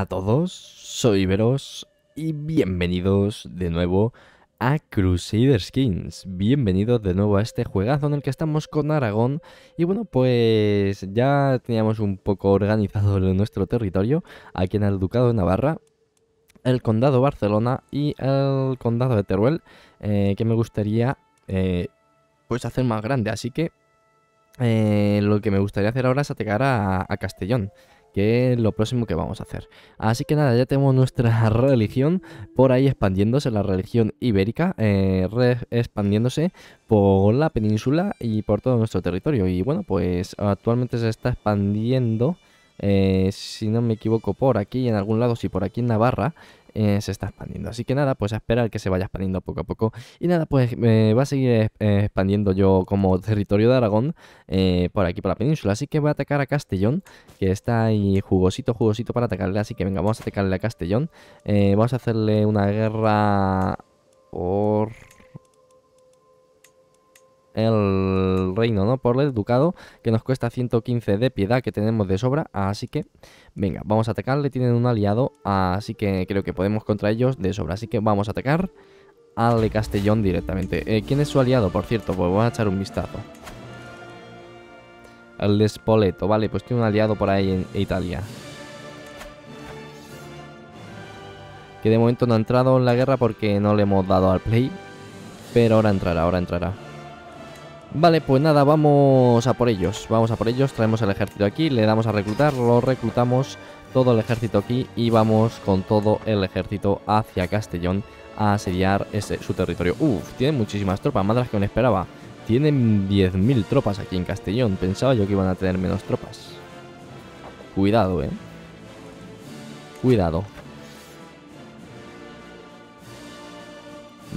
a todos, soy Veros y bienvenidos de nuevo a Crusader Skins. Bienvenidos de nuevo a este juegazo en el que estamos con Aragón. Y bueno, pues ya teníamos un poco organizado nuestro territorio aquí en el Ducado de Navarra, el Condado Barcelona y el Condado de Teruel, eh, que me gustaría eh, pues hacer más grande. Así que eh, lo que me gustaría hacer ahora es atacar a Castellón que es lo próximo que vamos a hacer. Así que nada, ya tenemos nuestra religión por ahí expandiéndose, la religión ibérica, eh, expandiéndose por la península y por todo nuestro territorio. Y bueno, pues actualmente se está expandiendo... Eh, si no me equivoco, por aquí, en algún lado, si por aquí en Navarra, eh, se está expandiendo. Así que nada, pues a esperar que se vaya expandiendo poco a poco. Y nada, pues me va a seguir eh, expandiendo yo como territorio de Aragón eh, por aquí, por la península. Así que voy a atacar a Castellón, que está ahí jugosito, jugosito para atacarle. Así que venga, vamos a atacarle a Castellón. vamos a hacerle una guerra por... El reino, ¿no? Por el ducado, que nos cuesta 115 de piedad que tenemos de sobra, así que, venga, vamos a atacarle, tienen un aliado, así que creo que podemos contra ellos de sobra, así que vamos a atacar al de Castellón directamente. Eh, ¿Quién es su aliado, por cierto? Pues voy a echar un vistazo. El Spoleto, vale, pues tiene un aliado por ahí en Italia. Que de momento no ha entrado en la guerra porque no le hemos dado al play. Pero ahora entrará, ahora entrará. Vale, pues nada, vamos a por ellos. Vamos a por ellos, traemos el ejército aquí, le damos a reclutar, lo reclutamos todo el ejército aquí y vamos con todo el ejército hacia Castellón a asediar ese, su territorio. Uf, tienen muchísimas tropas, más de las que me esperaba. Tienen 10.000 tropas aquí en Castellón. Pensaba yo que iban a tener menos tropas. Cuidado, eh. Cuidado.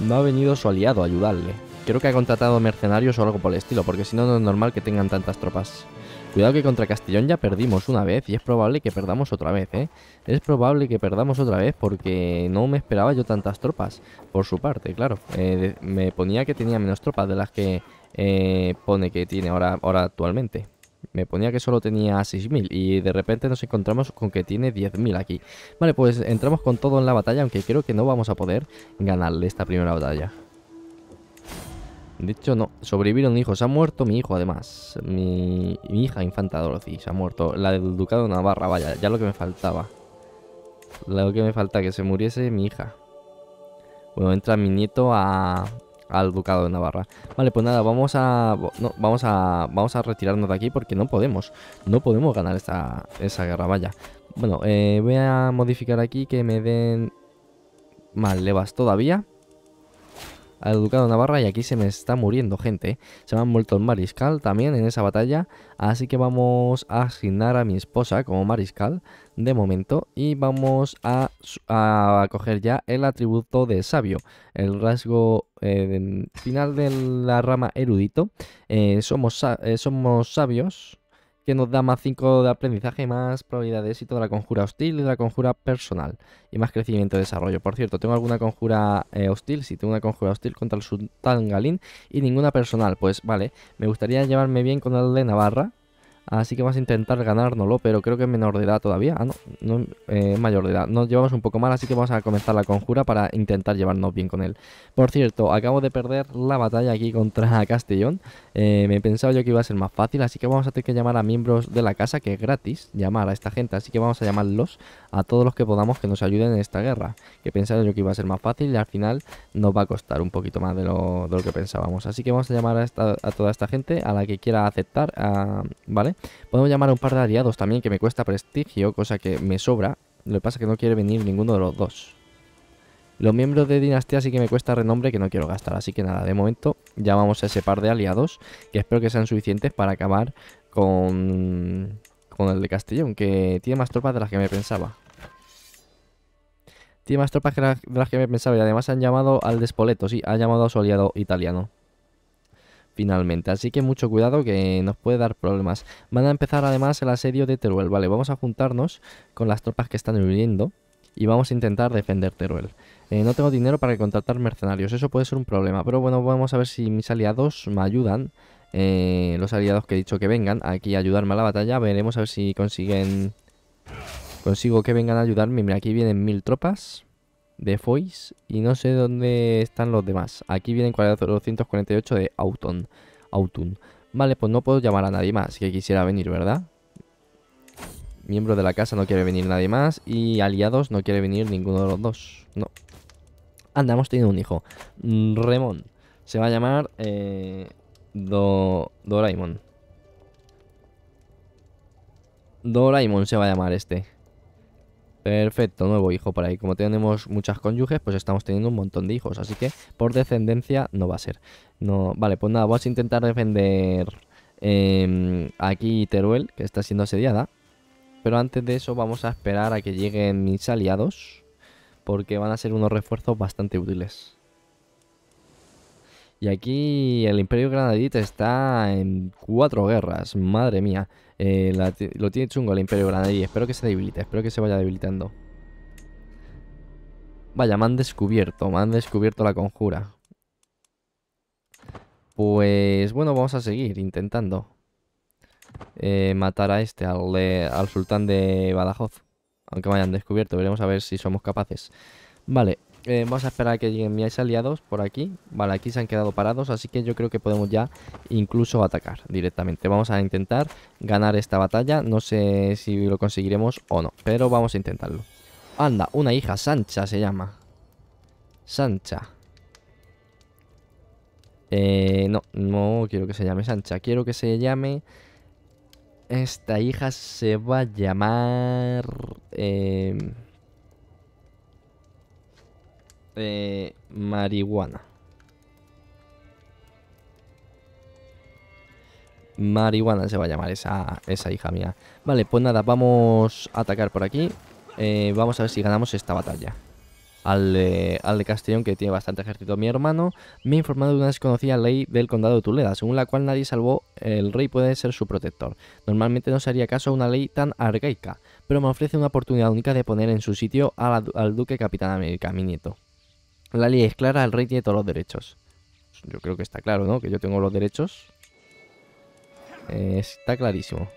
No ha venido su aliado a ayudarle. Creo que ha contratado mercenarios o algo por el estilo, porque si no, no es normal que tengan tantas tropas. Cuidado que contra Castellón ya perdimos una vez y es probable que perdamos otra vez, ¿eh? Es probable que perdamos otra vez porque no me esperaba yo tantas tropas, por su parte, claro. Eh, me ponía que tenía menos tropas de las que eh, pone que tiene ahora, ahora actualmente. Me ponía que solo tenía 6.000 y de repente nos encontramos con que tiene 10.000 aquí. Vale, pues entramos con todo en la batalla, aunque creo que no vamos a poder ganarle esta primera batalla. De hecho, no. Sobrevivieron hijos. Se ha muerto mi hijo, además. Mi, hija infanta Dorothy se ha muerto. La del Ducado de Navarra, vaya. Ya lo que me faltaba. Lo que me falta, que se muriese mi hija. Bueno, entra mi nieto a, al Ducado de Navarra. Vale, pues nada, vamos a, vamos a vamos a retirarnos de aquí porque no podemos. No podemos ganar esta, esa guerra, vaya. Bueno, eh, voy a modificar aquí que me den más levas todavía al Ducado Navarra y aquí se me está muriendo gente. ¿eh? Se me han muerto el mariscal también en esa batalla, así que vamos a asignar a mi esposa como mariscal de momento y vamos a, coger ya el atributo de sabio, el rasgo eh, final de la rama erudito. Eh, somos, somos sabios que nos da más 5 de aprendizaje, más probabilidad y toda la conjura hostil y de la conjura personal. Y más crecimiento y desarrollo. Por cierto, tengo alguna conjura eh, hostil. Si sí, tengo una conjura hostil contra el Sultán Galín y ninguna personal. Pues vale, me gustaría llevarme bien con el de Navarra. Así que vamos a intentar ganárnoslo, pero creo que es menor de edad todavía. Ah, no, no eh, mayor de edad. Nos llevamos un poco mal, así que vamos a comenzar la conjura para intentar llevarnos bien con él. Por cierto, acabo de perder la batalla aquí contra Castellón. Eh, me pensaba yo que iba a ser más fácil, así que vamos a tener que llamar a miembros de la casa, que es gratis llamar a esta gente. Así que vamos a llamarlos a todos los que podamos que nos ayuden en esta guerra. Que pensaba yo que iba a ser más fácil y al final nos va a costar un poquito más de lo, que pensábamos. Así que vamos a llamar a, a toda esta gente, a la que quiera aceptar, ah, ¿vale? Podemos llamar a un par de aliados también que me cuesta prestigio, cosa que me sobra. Lo que pasa es que no quiere venir ninguno de los dos. Los miembros de dinastía sí que me cuesta renombre que no quiero gastar, así que nada, de momento llamamos a ese par de aliados, que espero que sean suficientes para acabar con, con el de Castellón, que tiene más tropas de las que me pensaba. Tiene más tropas de las que me pensaba y además han llamado al Despoleto, sí, ha llamado a su aliado italiano finalmente. Así que mucho cuidado que nos puede dar problemas. Van a empezar además el asedio de Teruel. Vale, vamos a juntarnos con las tropas que están huyendo y vamos a intentar defender Teruel. Eh, no tengo dinero para contratar mercenarios, eso puede ser un problema. Pero bueno, vamos a ver si mis aliados me ayudan. Eh, los aliados que he dicho que vengan aquí a ayudarme a la batalla. Veremos a ver si consiguen... Consigo que vengan a ayudarme. Mira, aquí vienen mil tropas de Foix y no sé dónde están los demás. Aquí vienen 448 de Auton. Autun Vale, pues no puedo llamar a nadie más que quisiera venir, ¿verdad? Miembro de la casa no quiere venir nadie más y aliados no quiere venir ninguno de los dos. No. Anda, teniendo un hijo. Remón. Se va a llamar eh, Do Doraemon. Doraemon se va a llamar este. Perfecto, nuevo hijo por ahí. Como tenemos muchas cónyuges, pues estamos teniendo un montón de hijos. Así que por descendencia no va a ser. No, vale, pues nada, vamos a intentar defender em, aquí Teruel, que está siendo asediada. Pero antes de eso vamos a esperar a que lleguen mis aliados. Porque van a ser unos refuerzos bastante útiles. Y aquí el Imperio Granadita está en cuatro guerras, madre mía. Eh, lo tiene chungo el Imperio Granadí, espero que se debilite, espero que se vaya debilitando. Vaya, me han descubierto, me han descubierto la conjura. Pues bueno, vamos a seguir intentando eh, matar a este, al, sultán de Badajoz. Aunque vayan hayan descubierto, veremos a ver si somos capaces. Vale, eh, vamos a esperar a que lleguen mis aliados por aquí. Vale, aquí se han quedado parados, así que yo creo que podemos ya incluso atacar directamente. Vamos a intentar ganar esta batalla. No sé si lo conseguiremos o no, pero vamos a intentarlo. Anda, una hija, Sancha se llama. Sancha. Eh, no, no quiero que se llame Sancha. Quiero que se llame... Esta hija se va a llamar... Eh... Eh, marihuana. Marihuana se va a llamar esa, esa hija mía. Vale, pues nada, vamos a atacar por aquí. Eh, vamos a ver si ganamos esta batalla. Al eh, de, al Castellón, que tiene bastante ejército. Mi hermano me ha informado de una desconocida ley del condado de Tuleda, según la cual nadie salvó el rey puede ser su protector. Normalmente no se haría caso a una ley tan arcaica, pero me ofrece una oportunidad única de poner en su sitio al duque Capitán América, mi nieto. La ley es clara, el rey tiene todos los derechos. Yo creo que está claro, ¿no? Que yo tengo los derechos. Eh, está clarísimo.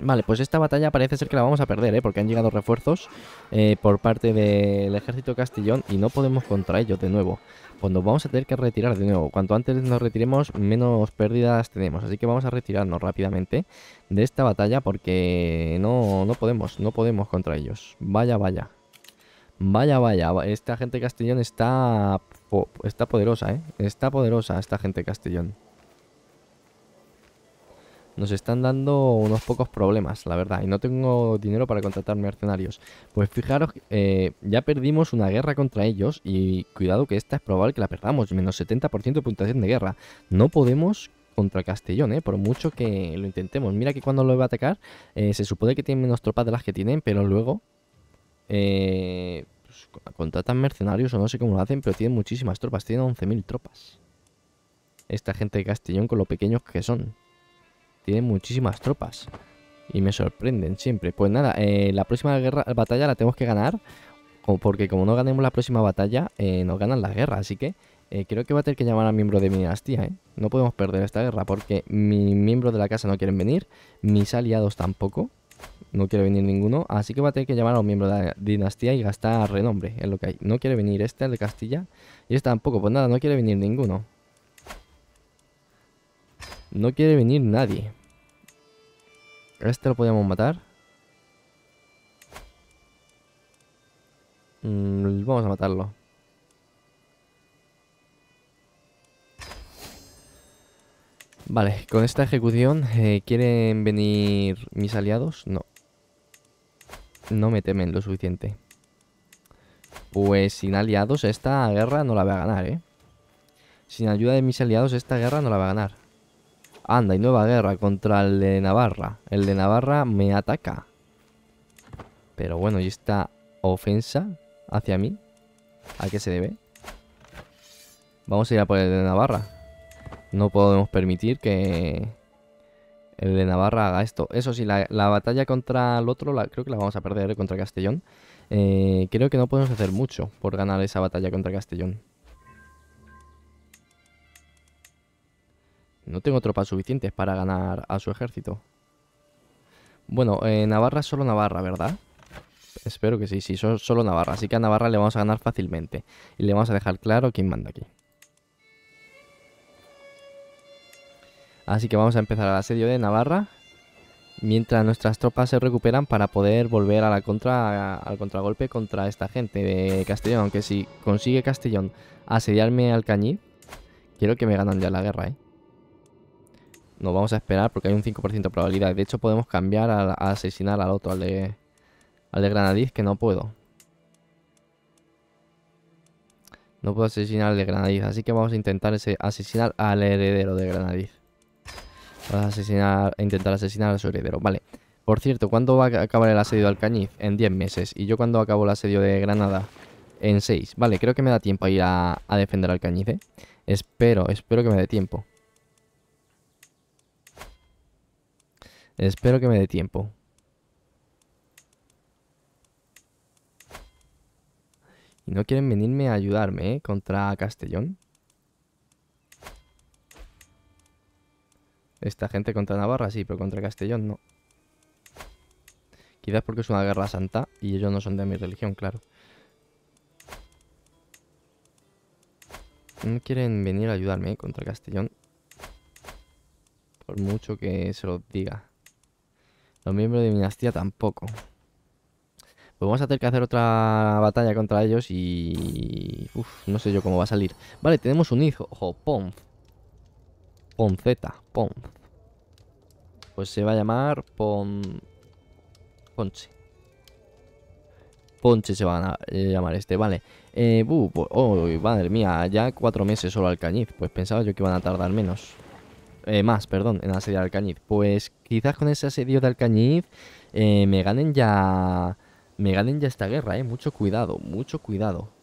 Vale, pues esta batalla parece ser que la vamos a perder, ¿eh? Porque han llegado refuerzos eh, por parte del ejército Castellón y no podemos contra ellos de nuevo. Pues nos vamos a tener que retirar de nuevo. Cuanto antes nos retiremos, menos pérdidas tenemos. Así que vamos a retirarnos rápidamente de esta batalla porque no, no podemos, no podemos contra ellos. Vaya, vaya. Vaya, vaya, esta gente Castellón está, está poderosa, ¿eh? Está poderosa esta gente Castellón. Nos están dando unos pocos problemas, la verdad. Y no tengo dinero para contratar mercenarios. Pues fijaros, eh, ya perdimos una guerra contra ellos. Y cuidado que esta es probable que la perdamos. Menos 70% de puntuación de guerra. No podemos contra Castellón, ¿eh? por mucho que lo intentemos. Mira que cuando lo va a atacar, eh, se supone que tiene menos tropas de las que tienen, pero luego eh, pues, contratan mercenarios o no sé cómo lo hacen, pero tienen muchísimas tropas. Tienen 11.000 tropas. Esta gente de Castellón con lo pequeños que son. Tienen muchísimas tropas. Y me sorprenden siempre. Pues nada, eh, la próxima guerra, batalla la tenemos que ganar. Porque como no ganemos la próxima batalla, eh, nos ganan la guerra Así que eh, creo que va a tener que llamar a miembro de mi dinastía, No podemos perder esta guerra porque mis miembros de la casa no quieren venir, mis aliados tampoco no quiere venir ninguno, así que va a tener que llamar a un miembro de la dinastía y gastar renombre, es lo que hay. No quiere venir este, el de Castilla, y este tampoco, pues nada, no quiere venir ninguno. No quiere venir nadie. Este lo podríamos matar. Mm, vamos a matarlo. Vale, con esta ejecución, eh, ¿quieren venir mis aliados? No no me temen lo suficiente. Pues sin aliados esta guerra no la voy a ganar, ¿eh? Sin ayuda de mis aliados esta guerra no la va a ganar. Anda, y nueva guerra contra el de Navarra. El de Navarra me ataca. Pero bueno, ¿y esta ofensa hacia mí? ¿A qué se debe? Vamos a ir a por el de Navarra. No podemos permitir que el de Navarra haga esto. Eso sí, la, batalla contra el otro la, creo que la vamos a perder eh, contra Castellón. Eh, creo que no podemos hacer mucho por ganar esa batalla contra Castellón. No tengo tropas suficientes para ganar a su ejército. Bueno, eh, Navarra es solo Navarra, ¿verdad? Espero que sí, sí, solo Navarra. Así que a Navarra le vamos a ganar fácilmente. Y le vamos a dejar claro quién manda aquí. Así que vamos a empezar el asedio de Navarra. Mientras nuestras tropas se recuperan para poder volver a la contra, al contragolpe contra esta gente de Castellón. Aunque si consigue Castellón asediarme al Cañí quiero que me ganan ya la guerra, ¿eh? Nos vamos a esperar porque hay un 5% de probabilidad. De hecho, podemos cambiar a, asesinar al otro, al de, al de Granadiz, que no puedo. No puedo asesinar al de Granadiz, así que vamos a intentar ese, asesinar al heredero de Granadiz asesinar, intentar asesinar a su heredero. Vale. Por cierto, ¿cuándo va a acabar el asedio de Alcañiz? En 10 meses. ¿Y yo cuándo acabo el asedio de Granada? En 6. Vale, creo que me da tiempo a ir a, a defender Alcañiz, ¿eh? Espero, espero que me dé tiempo. Espero que me dé tiempo. Y no quieren venirme a ayudarme, ¿eh? Contra Castellón. Esta gente contra Navarra sí, pero contra Castellón no. Quizás porque es una guerra santa y ellos no son de mi religión, claro. No quieren venir a ayudarme contra Castellón. Por mucho que se lo diga. Los miembros de mi dinastía tampoco. Pues vamos a tener que hacer otra batalla contra ellos y... Uf, no sé yo cómo va a salir. Vale, tenemos un hijo, Jopón. Ponzeta, Pon Pues se va a llamar Pon... Ponche. Ponche se va a eh, llamar este, vale. Eh, madre mía, ya cuatro meses solo al cañiz. Pues pensaba yo que iban a tardar menos. Eh, más, perdón, en asediar Alcañiz. Pues quizás con ese asedio de Alcañiz eh, me ganen ya... Me ganen ya esta guerra, eh. Mucho cuidado, mucho cuidado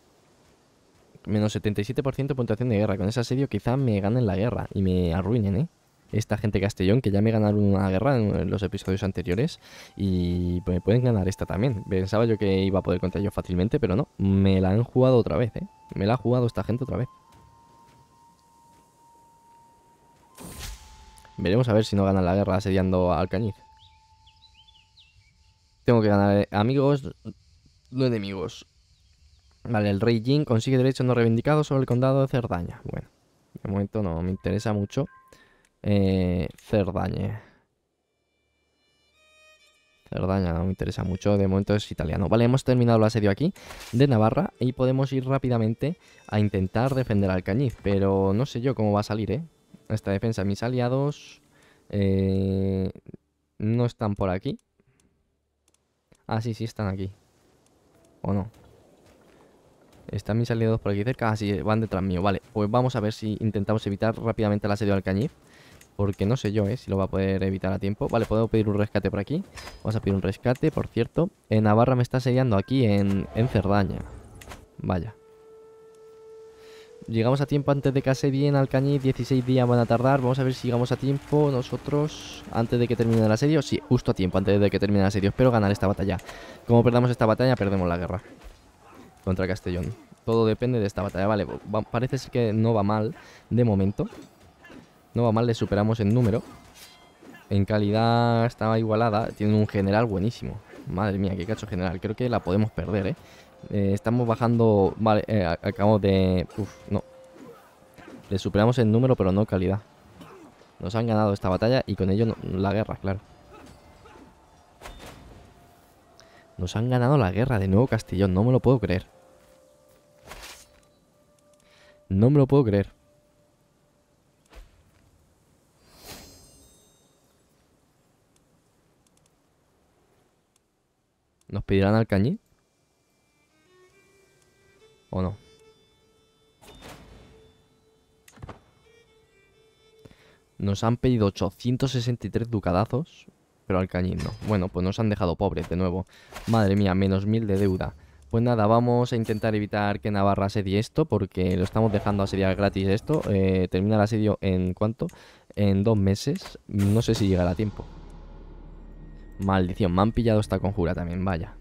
menos 77% puntuación de guerra. Con ese asedio quizá me ganen la guerra y me arruinen, ¿eh? Esta gente castellón que ya me ganaron una guerra en los episodios anteriores y me pueden ganar esta también. Pensaba yo que iba a poder contra ellos fácilmente, pero no. Me la han jugado otra vez, ¿eh? Me la ha jugado esta gente otra vez. Veremos a ver si no ganan la guerra asediando al cañiz. Tengo que ganar eh. amigos, no enemigos. Vale, el rey Jin consigue derechos no reivindicados sobre el condado de Cerdaña. Bueno, de momento no me interesa mucho. Eh, Cerdaña. Cerdaña no me interesa mucho, de momento es italiano. Vale, hemos terminado el asedio aquí de Navarra y podemos ir rápidamente a intentar defender al Cañiz, pero no sé yo cómo va a salir, ¿eh? Esta defensa, mis aliados eh, no están por aquí. Ah, sí, sí, están aquí. ¿O no? Están mis aliados por aquí cerca. Así van detrás mío. Vale, pues vamos a ver si intentamos evitar rápidamente el asedio al cañiz. Porque no sé yo, ¿eh? Si lo va a poder evitar a tiempo. Vale, puedo pedir un rescate por aquí. Vamos a pedir un rescate, por cierto. En Navarra me está asediando aquí en, en Cerdaña. Vaya. Llegamos a tiempo antes de que asedien al Alcañiz. 16 días van a tardar. Vamos a ver si llegamos a tiempo nosotros antes de que termine el asedio. Sí, justo a tiempo antes de que termine el asedio. Espero ganar esta batalla. Como perdamos esta batalla, perdemos la guerra contra Castellón. Todo depende de esta batalla. Vale, parece que no va mal de momento. No va mal, le superamos en número. En calidad estaba igualada. Tiene un general buenísimo. Madre mía, qué cacho general. Creo que la podemos perder, ¿eh? eh estamos bajando... Vale, eh, acabamos de... Uf, no. Le superamos en número, pero no calidad. Nos han ganado esta batalla y con ello la guerra, claro. Nos han ganado la guerra de nuevo Castellón. No me lo puedo creer. No me lo puedo creer. ¿Nos pedirán al cañín? ¿O no? Nos han pedido 863 ducadazos. Al cañín, no. Bueno, pues nos han dejado pobres de nuevo. Madre mía, menos mil de deuda. Pues nada, vamos a intentar evitar que Navarra asedie esto, porque lo estamos dejando asediar gratis esto. Eh, termina el asedio en cuánto? En dos meses. No sé si llegará a tiempo. Maldición, me han pillado esta conjura también, vaya.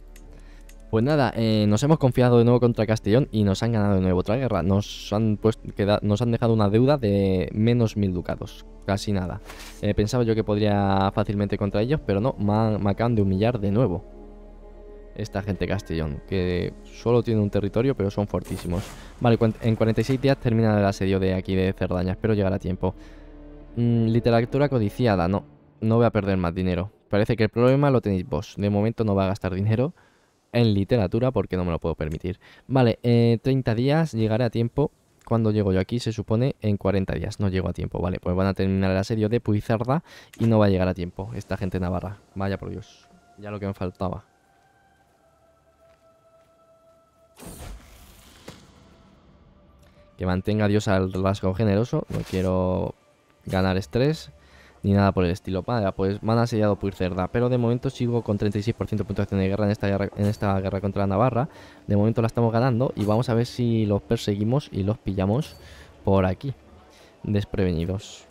Pues nada, eh, nos hemos confiado de nuevo contra Castellón y nos han ganado de nuevo otra guerra. Nos han, pues, nos han dejado una deuda de menos mil ducados, casi nada. Eh, pensaba yo que podría fácilmente contra ellos, pero no, me, acaban de humillar de nuevo. Esta gente Castellón, que solo tiene un territorio, pero son fortísimos. Vale, en 46 días termina el asedio de aquí de Cerdaña, espero llegar a tiempo. Mm, literatura codiciada, no, no voy a perder más dinero. Parece que el problema lo tenéis vos. De momento no va a gastar dinero en literatura porque no me lo puedo permitir. Vale, 30 eh, días, llegaré a tiempo. Cuando llego yo aquí, se supone en 40 días. No llego a tiempo, vale. Pues van a terminar el asedio de Puizarda y no va a llegar a tiempo esta gente navarra. Vaya por Dios. Ya lo que me faltaba. Que mantenga Dios al rasgo generoso. No quiero ganar estrés ni nada por el estilo. Vale, pues me han por cerda pero de momento sigo con 36% de puntuación de guerra en esta, guerra en esta guerra contra la Navarra. De momento la estamos ganando y vamos a ver si los perseguimos y los pillamos por aquí, desprevenidos.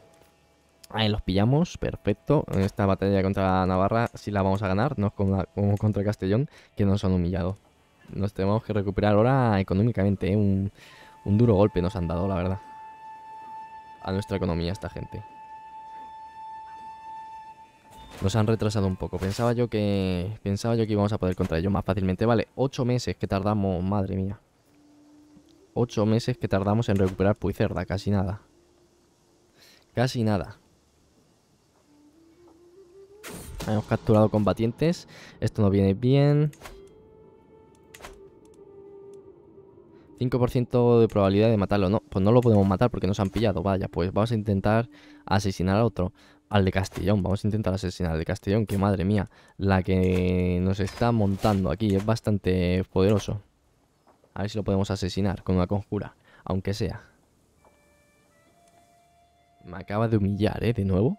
Ahí los pillamos, perfecto. En esta batalla contra la Navarra sí la vamos a ganar, no es como, contra Castellón, que nos han humillado. Nos tenemos que recuperar ahora económicamente, ¿eh? un, un duro golpe nos han dado, la verdad. A nuestra economía esta gente. Nos han retrasado un poco. Pensaba yo que pensaba yo que íbamos a poder contra ellos más fácilmente. Vale, Ocho meses que tardamos, madre mía. Ocho meses que tardamos en recuperar Puicerda, casi nada. Casi nada. Hemos capturado combatientes. Esto no viene bien. 5% de probabilidad de matarlo. No, pues no lo podemos matar porque nos han pillado. Vaya, pues vamos a intentar asesinar a otro al de Castellón. Vamos a intentar asesinar al de Castellón, que madre mía, la que nos está montando aquí es bastante poderoso. A ver si lo podemos asesinar con una conjura, aunque sea. Me acaba de humillar, ¿eh? De nuevo.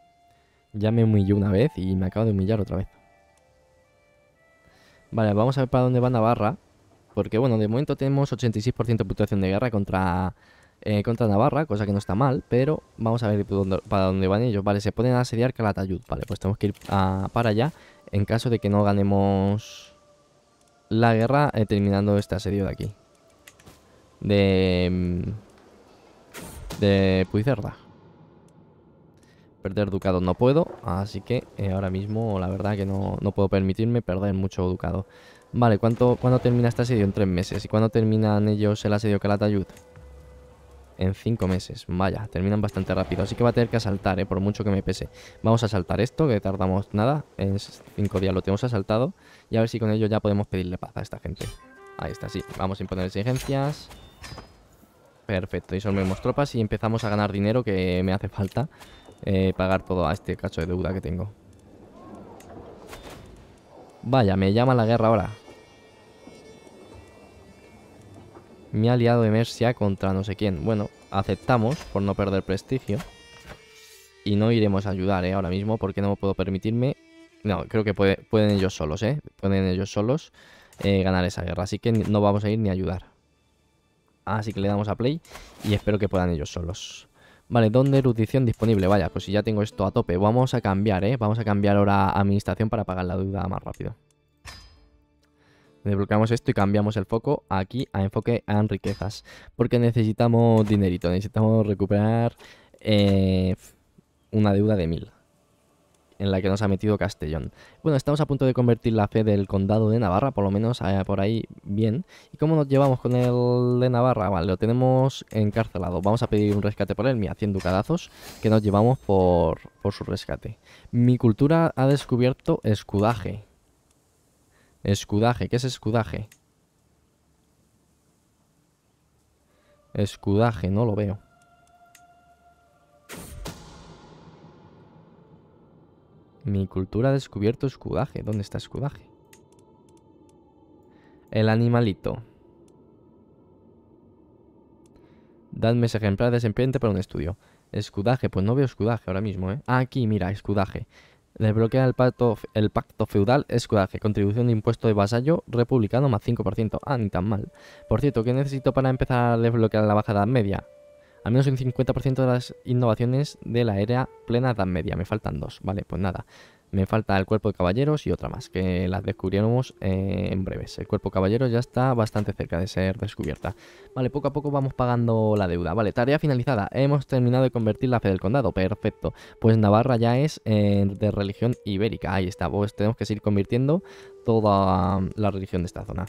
Ya me humilló una vez y me acaba de humillar otra vez. Vale, vamos a ver para dónde va Navarra. Porque bueno, de momento tenemos 86% de puntuación de guerra contra eh, contra Navarra, cosa que no está mal, pero vamos a ver para dónde van ellos. Vale, se pueden asediar Calatayud, vale, pues tenemos que ir para allá en caso de que no ganemos la guerra eh, terminando este asedio de aquí. De... Mm, de Perder ducado no puedo, así que eh, ahora mismo la verdad que no, puedo permitirme perder mucho ducado. Vale, ¿cuánto, ¿cuándo termina este asedio? En tres meses. ¿Y cuándo terminan ellos el asedio Calatayud? en 5 meses. Vaya, terminan bastante rápido. Así que va a tener que asaltar, ¿eh? por mucho que me pese. Vamos a saltar esto, que tardamos nada. En 5 días lo tenemos asaltado. Y a ver si con ello ya podemos pedirle paz a esta gente. Ahí está, sí. Vamos a imponer exigencias. Perfecto, y disolvemos tropas y empezamos a ganar dinero que me hace falta eh, pagar todo a este cacho de deuda que tengo. Vaya, me llama la guerra ahora. Mi aliado de Mercia contra no sé quién. Bueno, aceptamos por no perder prestigio. Y no iremos a ayudar, ¿eh? Ahora mismo porque no puedo permitirme... No, creo que pueden ellos solos, ¿eh? Pueden ellos solos eh, ganar esa guerra. Así que no vamos a ir ni a ayudar. Así que le damos a play y espero que puedan ellos solos. Vale, ¿dónde erudición disponible? Vaya, pues si ya tengo esto a tope. Vamos a cambiar, ¿eh? Vamos a cambiar ahora administración para pagar la deuda más rápido. Desbloqueamos esto y cambiamos el foco aquí a enfoque en riquezas. Porque necesitamos dinerito, necesitamos recuperar eh, una deuda de mil en la que nos ha metido Castellón. Bueno, estamos a punto de convertir la fe del condado de Navarra, por lo menos eh, por ahí bien. ¿Y cómo nos llevamos con el de Navarra? Vale, lo tenemos encarcelado. Vamos a pedir un rescate por él, mira, 100 ducadazos que nos llevamos por, por su rescate. Mi cultura ha descubierto escudaje. Escudaje, ¿qué es escudaje? Escudaje, no lo veo. Mi cultura ha descubierto escudaje. ¿Dónde está escudaje? El animalito. Dadme ese ejemplar de serpiente para un estudio. Escudaje, pues no veo escudaje ahora mismo, ¿eh? Ah, aquí, mira, escudaje. Desbloquear el pacto, el pacto feudal es contribución de impuesto de vasallo republicano más 5%. Ah, ni tan mal. Por cierto, ¿qué necesito para empezar a desbloquear la baja edad media? Al menos un 50% de las innovaciones de la era plena edad media. Me faltan dos. Vale, pues nada. Me falta el cuerpo de caballeros y otra más, que las descubriremos eh, en breves. El cuerpo de caballeros ya está bastante cerca de ser descubierta. Vale, poco a poco vamos pagando la deuda. Vale, tarea finalizada. Hemos terminado de convertir la fe del condado. Perfecto. Pues Navarra ya es eh, de religión ibérica. Ahí está. Pues tenemos que seguir convirtiendo toda la religión de esta zona.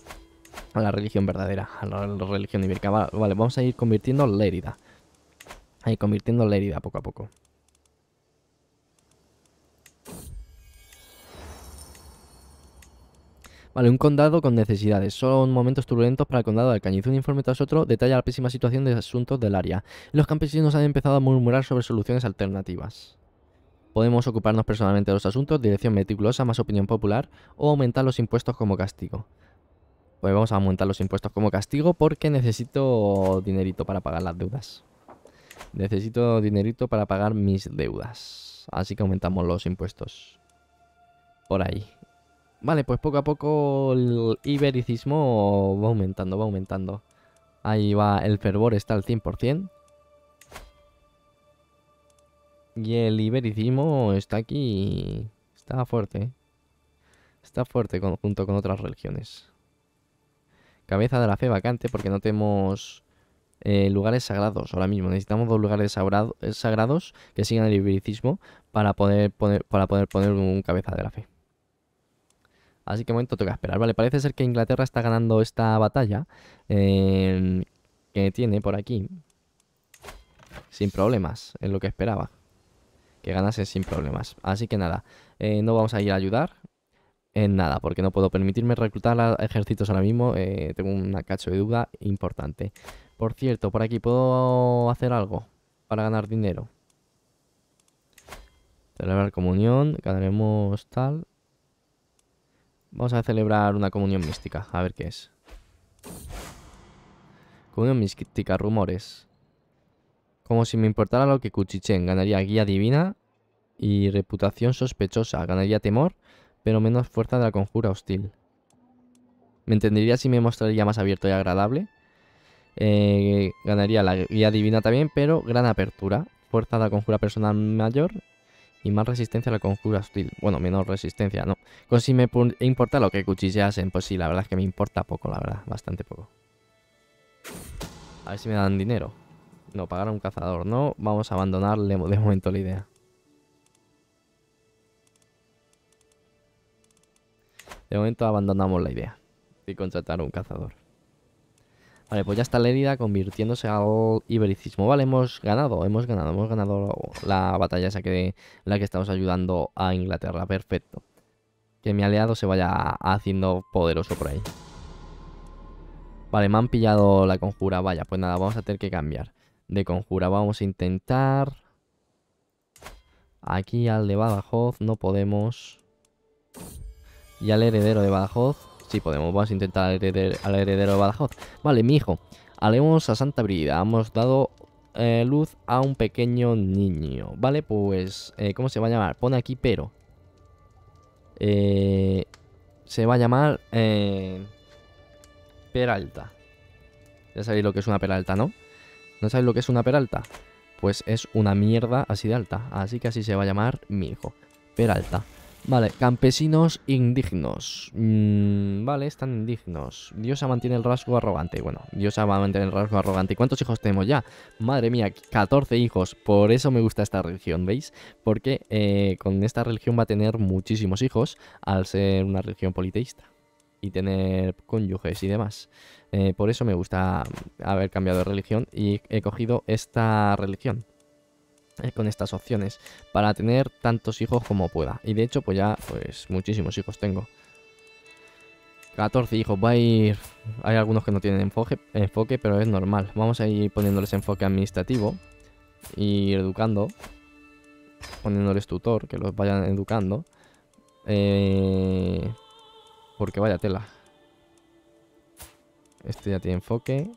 A la religión verdadera, a la religión ibérica. Vale, vamos a ir convirtiendo Lérida. Ahí, convirtiendo Lérida poco a poco. Vale, un condado con necesidades. Son momentos turbulentos para el condado de Alcañiz. Un informe tras otro detalla la pésima situación de asuntos del área. Los campesinos han empezado a murmurar sobre soluciones alternativas. Podemos ocuparnos personalmente de los asuntos, dirección meticulosa más opinión popular o aumentar los impuestos como castigo. Pues vamos a aumentar los impuestos como castigo porque necesito dinerito para pagar las deudas. Necesito dinerito para pagar mis deudas. Así que aumentamos los impuestos. Por ahí. Vale, pues poco a poco el ibericismo va aumentando, va aumentando. Ahí va, el fervor está al 100%. Y el ibericismo está aquí... Está fuerte. ¿eh? Está fuerte junto con otras religiones. Cabeza de la fe vacante porque no tenemos eh, lugares sagrados ahora mismo. Necesitamos dos lugares eh, sagrados que sigan el ibericismo para poder, poner, para poder poner un cabeza de la fe. Así que momento toca esperar. Vale, parece ser que Inglaterra está ganando esta batalla em, que tiene por aquí. Sin problemas, es lo que esperaba. Que ganase sin problemas. Así que nada, eh, no vamos a ir a ayudar en nada, porque no puedo permitirme reclutar a ejércitos ahora mismo. Eh, tengo una cacho de duda importante. Por cierto, por aquí puedo hacer algo para ganar dinero. Celebrar comunión, ganaremos tal. Vamos a celebrar una comunión mística, a ver qué es. Comunión mística, rumores. Como si me importara lo que cuchichen, ganaría guía divina y reputación sospechosa, ganaría temor, pero menos fuerza de la conjura hostil. ¿Me entendería si me mostraría más abierto y agradable? Eh, ganaría la guía divina también, pero gran apertura, fuerza de la conjura personal mayor y más resistencia a la conjura hostil. Bueno, menos resistencia, no. Con si me e importa lo que cuchillasen, pues sí, la verdad es que me importa poco, la verdad, bastante poco. A ver si me dan dinero. No, pagar a un cazador, no. Vamos a abandonarle de momento la idea. De momento abandonamos la idea de contratar a un cazador. Vale, pues ya está herida convirtiéndose al ibericismo. Vale, hemos ganado, hemos ganado, hemos ganado la batalla esa la que estamos ayudando a Inglaterra. Perfecto. Que mi aliado se vaya haciendo poderoso por ahí. Vale, me han pillado la conjura. Vaya, pues nada, vamos a tener que cambiar de conjura. Vamos a intentar... Aquí al de Badajoz no podemos. Y al heredero de Badajoz Sí, podemos. Vamos a intentar al heredero, de Badajoz. Vale, mi hijo. Alemos a Santa Brida. Hemos dado eh, luz a un pequeño niño. Vale, pues... Eh, ¿Cómo se va a llamar? Pone aquí pero. Eh, se va a llamar... peralta. Ya sabéis lo que es una peralta, ¿no? ¿No sabéis lo que es una peralta? Pues es una mierda así de alta. Así que así se va a llamar mi hijo. Peralta. Vale, campesinos indignos. Mm, vale, están indignos. Diosa mantiene el rasgo arrogante. Bueno, Diosa va a mantener el rasgo arrogante. ¿Y cuántos hijos tenemos ya? Madre mía, 14 hijos. Por eso me gusta esta religión, ¿veis? Porque eh, con esta religión va a tener muchísimos hijos al ser una religión politeísta. Y tener cónyuges y demás. Eh, por eso me gusta haber cambiado de religión y he cogido esta religión. Eh, con estas opciones para tener tantos hijos como pueda. Y de hecho, pues ya, pues muchísimos hijos tengo. 14 hijos, va a ir... Hay algunos que no tienen enfoque, enfoque, pero es normal. Vamos a ir poniéndoles enfoque administrativo. Y educando. Poniéndoles tutor, que los vayan educando. Eh, porque vaya tela. Este ya tiene enfoque.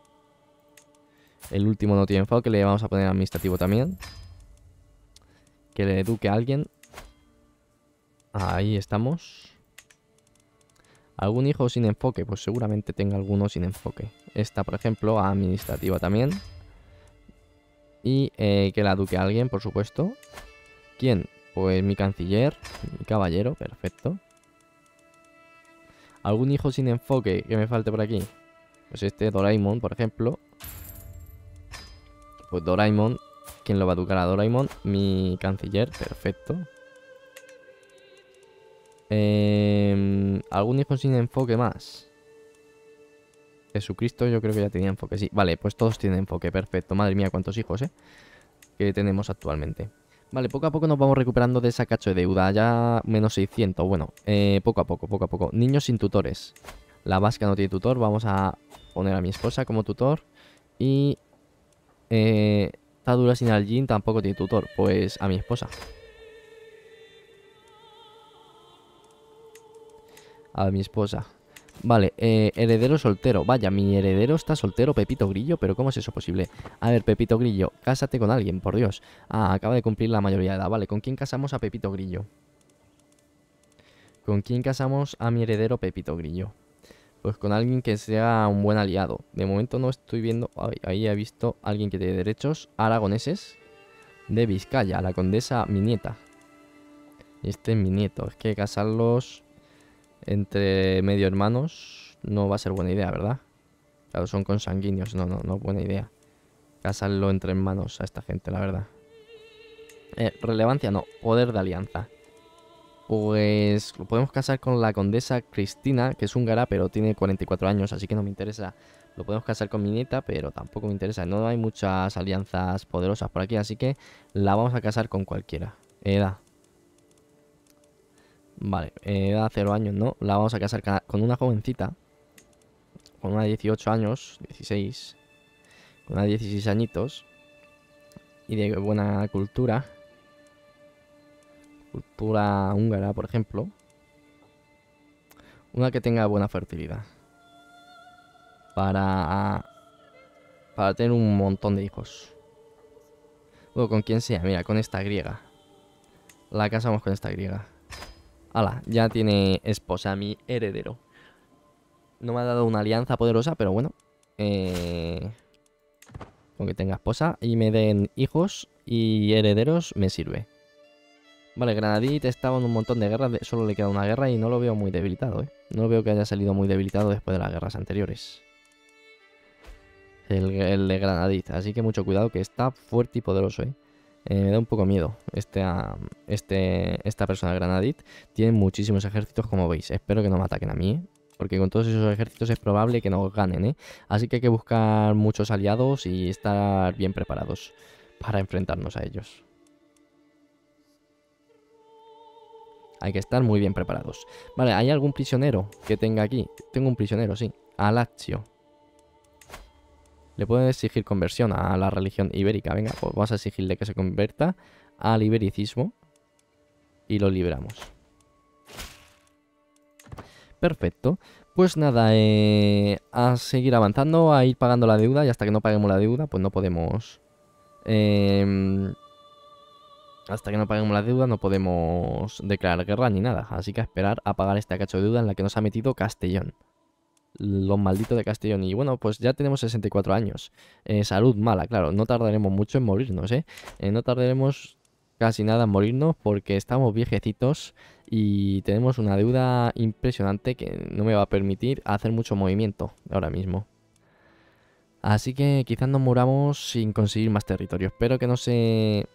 El último no tiene enfoque, le vamos a poner administrativo también. Que le eduque a alguien. Ahí estamos. ¿Algún hijo sin enfoque? Pues seguramente tenga alguno sin enfoque. Esta, por ejemplo, administrativa también. Y eh, que la eduque a alguien, por supuesto. ¿Quién? Pues mi canciller, mi caballero, perfecto. ¿Algún hijo sin enfoque que me falte por aquí? Pues este Doraemon, por ejemplo. Pues Doraemon ¿Quién lo va a educar a Doraemon? Mi canciller, perfecto. Em, ¿Algún hijo sin enfoque más? Jesucristo yo creo que ya tenía enfoque, sí. Vale, pues todos tienen enfoque, perfecto. Madre mía, cuántos hijos, ¿eh? Que tenemos actualmente. Vale, poco a poco nos vamos recuperando de esa cacho de deuda. Ya menos 600, bueno, eh, poco a poco, poco a poco. Niños sin tutores. La vasca no tiene tutor, vamos a poner a mi esposa como tutor. Y... Eh, dura sin al tampoco tiene tutor. Pues a mi esposa. A mi esposa. Vale, eh, heredero soltero. Vaya, mi heredero está soltero, Pepito Grillo, pero ¿cómo es eso posible? A ver, Pepito Grillo, cásate con alguien, por Dios. Ah, acaba de cumplir la mayoría de edad. Vale, ¿con quién casamos a Pepito Grillo? ¿Con quién casamos a mi heredero Pepito Grillo? pues con alguien que sea un buen aliado. De momento no estoy viendo... ahí he visto alguien que tiene derechos aragoneses de Vizcaya, la condesa, mi nieta. Este es mi nieto. Es que casarlos entre medio hermanos no va a ser buena idea, ¿verdad? Claro, son consanguíneos. No, no, no buena idea. Casarlo entre hermanos a esta gente, la verdad. Eh, relevancia no, poder de alianza. Pues lo podemos casar con la condesa Cristina, que es húngara, pero tiene 44 años, así que no me interesa. Lo podemos casar con mi nieta, pero tampoco me interesa. No hay muchas alianzas poderosas por aquí, así que la vamos a casar con cualquiera. Edad. Vale, edad 0 años, ¿no? La vamos a casar con una jovencita. Con una de 18 años, 16. Con una de 16 añitos. Y de buena cultura. Cultura húngara, por ejemplo. Una que tenga buena fertilidad. Para... Para tener un montón de hijos. Bueno, con quien sea. Mira, con esta griega. La casamos con esta griega. ¡Hala! ya tiene esposa, mi heredero. No me ha dado una alianza poderosa, pero bueno. Eh, con que tenga esposa y me den hijos y herederos me sirve. Vale, Granadit estaba en un montón de guerras, solo le queda una guerra y no lo veo muy debilitado, ¿eh? No veo que haya salido muy debilitado después de las guerras anteriores. El, de Granadit, así que mucho cuidado que está fuerte y poderoso, ¿eh? eh me da un poco miedo este, este, esta persona Granadit. Tiene muchísimos ejércitos, como veis. Espero que no me ataquen a mí, porque con todos esos ejércitos es probable que nos ganen, ¿eh? Así que hay que buscar muchos aliados y estar bien preparados para enfrentarnos a ellos. hay que estar muy bien preparados. Vale, ¿hay algún prisionero que tenga aquí? Tengo un prisionero, sí. Alaccio. Le pueden exigir conversión a la religión ibérica. Venga, pues vamos a exigirle que se convierta al ibericismo. Y lo liberamos. Perfecto. Pues nada, eh, a seguir avanzando, a ir pagando la deuda y hasta que no paguemos la deuda, pues no podemos... Eh, hasta que no paguemos la deuda no podemos declarar guerra ni nada, así que a esperar a pagar esta cacho de deuda en la que nos ha metido Castellón. Los malditos de Castellón. Y bueno, pues ya tenemos 64 años. Eh, salud mala, claro. No tardaremos mucho en morirnos, ¿eh? ¿eh? No tardaremos casi nada en morirnos porque estamos viejecitos y tenemos una deuda impresionante que no me va a permitir hacer mucho movimiento ahora mismo. Así que quizás nos muramos sin conseguir más territorio. Espero que no se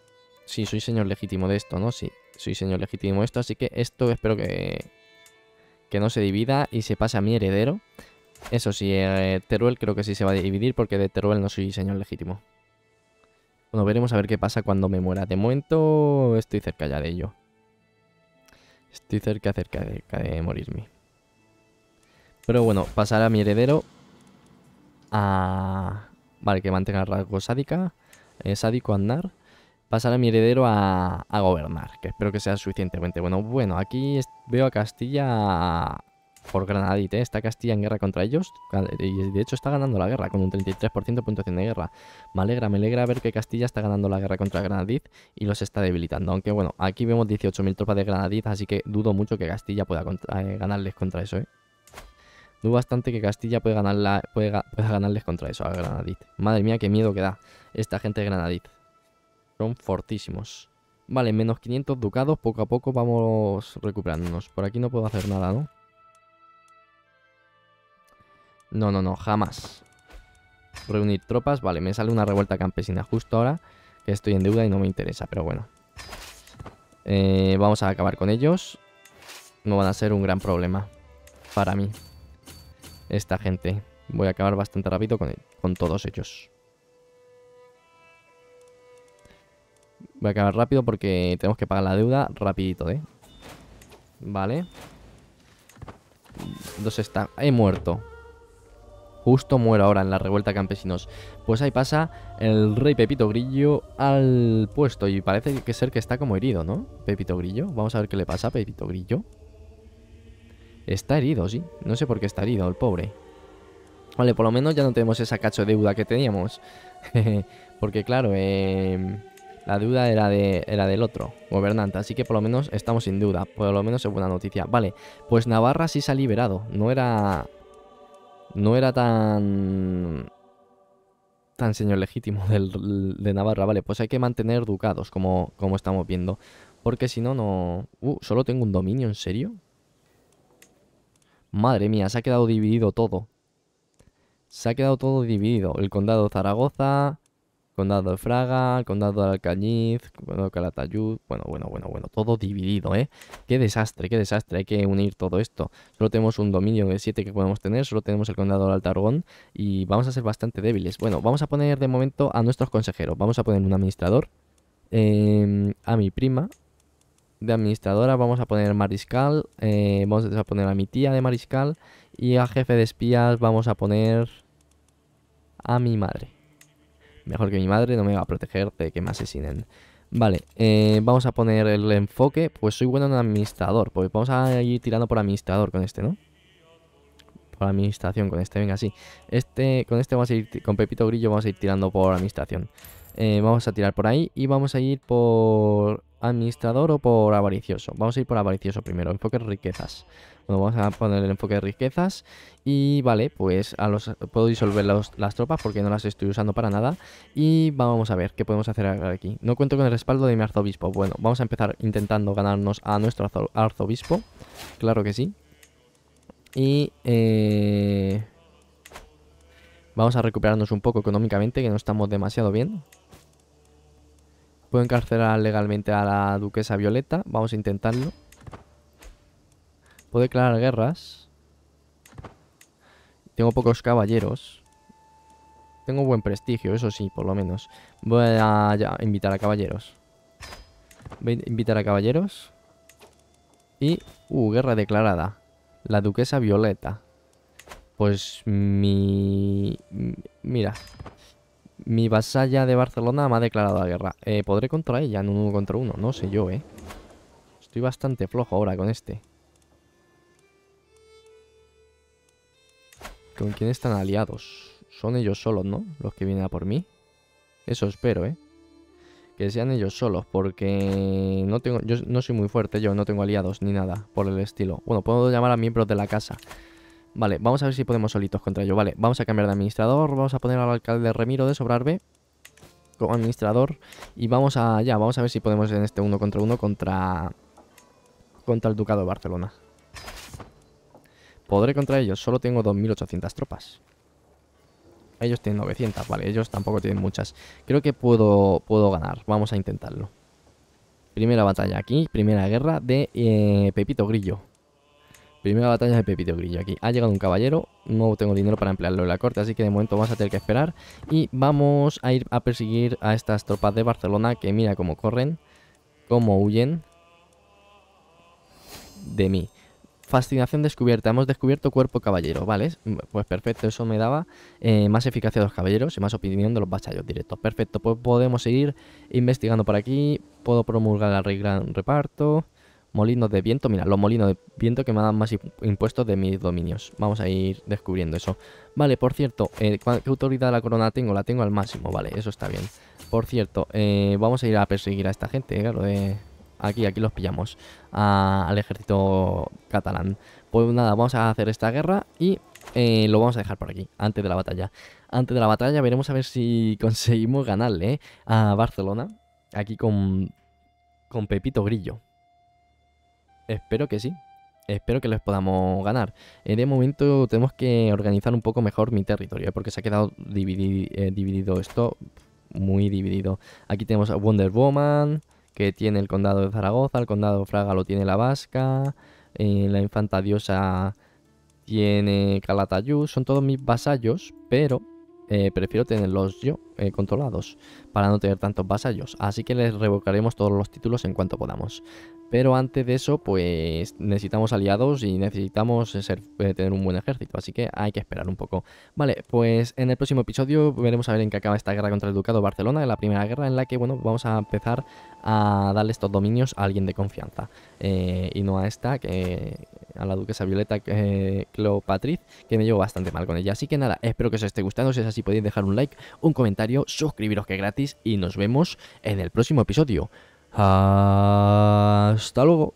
Sí, soy señor legítimo de esto, ¿no? Sí, soy señor legítimo de esto, así que esto espero que, que no se divida y se pase a mi heredero. Eso sí, eh, Teruel creo que sí se va a dividir porque de Teruel no soy señor legítimo. Bueno, veremos a ver qué pasa cuando me muera. De momento estoy cerca ya de ello. Estoy cerca, cerca, de morirme. Pero bueno, pasar a mi heredero. A... Ah, vale, que mantenga el rasgo sádica. Eh, sádico andar pasar a mi heredero a, gobernar, que espero que sea suficientemente bueno. Bueno, aquí veo a Castilla por Granadit, ¿eh? está Castilla en guerra contra ellos y de hecho está ganando la guerra con un 33% de puntuación de guerra. Me alegra, me alegra ver que Castilla está ganando la guerra contra Granadit y los está debilitando, aunque bueno, aquí vemos 18.000 tropas de Granadiz, así que dudo mucho que Castilla pueda eh, ganarles contra eso, ¿eh? Dudo bastante que Castilla pueda, ganarles contra eso a Granadit. Madre mía, qué miedo que da esta gente de Granadit. Son fortísimos. Vale, menos 500 ducados. Poco a poco vamos recuperándonos. Por aquí no puedo hacer nada, ¿no? No, no, no, jamás. Reunir tropas. Vale, me sale una revuelta campesina justo ahora. Que estoy en deuda y no me interesa, pero bueno. Eh, vamos a acabar con ellos. No van a ser un gran problema. Para mí. Esta gente. Voy a acabar bastante rápido con todos ellos. Voy a acabar rápido porque tenemos que pagar la deuda rapidito, ¿eh? Vale. Dos está. He muerto. Justo muero ahora en la revuelta campesinos. Pues ahí pasa el rey Pepito Grillo al puesto. Y parece que ser que está como herido, ¿no? Pepito Grillo. Vamos a ver qué le pasa a Pepito Grillo. Está herido, sí. No sé por qué está herido el pobre. Vale, por lo menos ya no tenemos esa cacho de deuda que teníamos. Porque claro, eh... La duda era, de, era del otro gobernante, así que por lo menos estamos sin duda, por lo menos es buena noticia. Vale, pues Navarra sí se ha liberado, no era... No era tan... Tan señor legítimo de Navarra, vale, pues hay que mantener ducados, como, como estamos viendo. Porque si no, no... Uh, solo tengo un dominio, ¿en serio? Madre mía, se ha quedado dividido todo. Se ha quedado todo dividido. El condado de Zaragoza, condado de Fraga, condado de Alcañiz, condado de Calatayud, bueno, bueno, bueno, bueno, todo dividido, ¿eh? Qué desastre, qué desastre, hay que unir todo esto. Solo tenemos un dominio de 7 que podemos tener, solo tenemos el condado de Altargón y vamos a ser bastante débiles. Bueno, vamos a poner de momento a nuestros consejeros, vamos a poner un administrador, em, a mi prima, de administradora vamos a poner mariscal, eh, vamos a poner a mi tía de mariscal y a jefe de espías vamos a poner a mi madre. Mejor que mi madre no me va a proteger de que me asesinen. Vale, eh, vamos a poner el enfoque. Pues soy bueno en administrador. Pues vamos a ir tirando por administrador con este, ¿no? Por administración con este, venga, sí. Este, con este vamos a ir, con Pepito Grillo vamos a ir tirando por administración. Eh, vamos a tirar por ahí y vamos a ir por administrador o por avaricioso. Vamos a ir por avaricioso primero, enfoque de riquezas. Bueno, vamos a poner el enfoque de riquezas y vale, pues puedo disolver las tropas porque no las estoy usando para nada y vamos a ver qué podemos hacer aquí. No cuento con el respaldo de mi arzobispo. Bueno, vamos a empezar intentando ganarnos a nuestro arzobispo, claro que sí. Y eh, vamos a recuperarnos un poco económicamente que no estamos demasiado bien. Puedo encarcelar legalmente a la duquesa Violeta. Vamos a intentarlo. Puedo declarar guerras. Tengo pocos caballeros. Tengo buen prestigio, eso sí, por lo menos. Voy a invitar a caballeros. Voy a invitar a caballeros. Y... Uh, guerra declarada. La duquesa Violeta. Pues mi... Mira, mi vasalla de Barcelona me ha declarado la guerra. Eh, ¿Podré contra ella en un uno contra uno? No sé yo, ¿eh? Estoy bastante flojo ahora con este. ¿Con quién están aliados? Son ellos solos, ¿no? Los que vienen a por mí. Eso espero, ¿eh? Que sean ellos solos, porque no tengo, yo no soy muy fuerte, yo no tengo aliados ni nada por el estilo. Bueno, puedo llamar a miembros de la casa. Vale, vamos a ver si podemos solitos contra ellos Vale, vamos a cambiar de administrador. Vamos a poner al alcalde Remiro de Sobrarbe como administrador. Y vamos a... Ya, vamos a ver si podemos en este uno contra uno contra... Contra el Ducado de Barcelona. Podré contra ellos. Solo tengo 2.800 tropas. Ellos tienen 900, vale. Ellos tampoco tienen muchas. Creo que puedo, puedo ganar. Vamos a intentarlo. Primera batalla aquí. Primera guerra de eh, Pepito Grillo. Primera batalla de Pepito Grillo aquí. Ha llegado un caballero, no tengo dinero para emplearlo en la corte, así que de momento vamos a tener que esperar. Y vamos a ir a perseguir a estas tropas de Barcelona que mira cómo corren, cómo huyen de mí. Fascinación descubierta. Hemos descubierto cuerpo caballero, ¿vale? Pues perfecto, eso me daba eh, más eficacia de los caballeros y más opinión de los bachallos directos. Perfecto, pues podemos seguir investigando por aquí. Puedo promulgar la regla en reparto molinos de viento. Mira, los molinos de viento que me dan más impuestos de mis dominios. Vamos a ir descubriendo eso. Vale, por cierto, eh, ¿qué autoridad la corona tengo? La tengo al máximo, vale, eso está bien. Por cierto, eh, vamos a ir a perseguir a esta gente, eh, claro, Aquí, aquí los pillamos al ejército catalán. Pues nada, vamos a hacer esta guerra y lo vamos a dejar por aquí, antes de la batalla. Antes de la batalla veremos a ver si conseguimos ganarle a Barcelona, aquí con, con Pepito Grillo. Espero que sí. Espero que les podamos ganar. De este momento tenemos que organizar un poco mejor mi territorio, porque se ha quedado eh, dividido esto, muy dividido. Aquí tenemos a Wonder Woman, que tiene el condado de Zaragoza, el condado de Fraga lo tiene la Vasca, eh, la infanta diosa tiene Calatayud, son todos mis vasallos, pero eh, prefiero tenerlos yo controlados para no tener tantos vasallos. Así que les revocaremos todos los títulos en cuanto podamos. Pero antes de eso, pues necesitamos aliados y necesitamos eh, tener un buen ejército, así que hay que esperar un poco. Vale, pues en el próximo episodio veremos a ver en qué acaba esta guerra contra el Ducado de Barcelona, la primera guerra en la que, bueno, vamos a empezar a darle estos dominios a alguien de confianza. Eh, y no a esta, que a la duquesa Violeta Clo eh, Cleopatriz, que me llevo bastante mal con ella. Así que nada, espero que os esté gustando. Si es así, podéis dejar un like, un comentario, suscribiros que es gratis y nos vemos en el próximo episodio. Hasta luego.